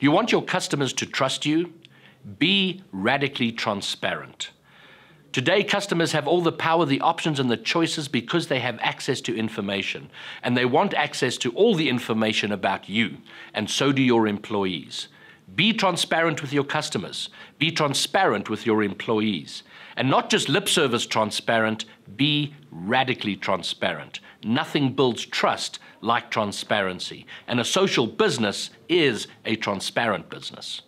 You want your customers to trust you? Be radically transparent. Today, customers have all the power, the options, and the choices because they have access to information. And they want access to all the information about you, and so do your employees. Be transparent with your customers. Be transparent with your employees. And not just lip service transparent, be radically transparent. Nothing builds trust like transparency. And a social business is a transparent business.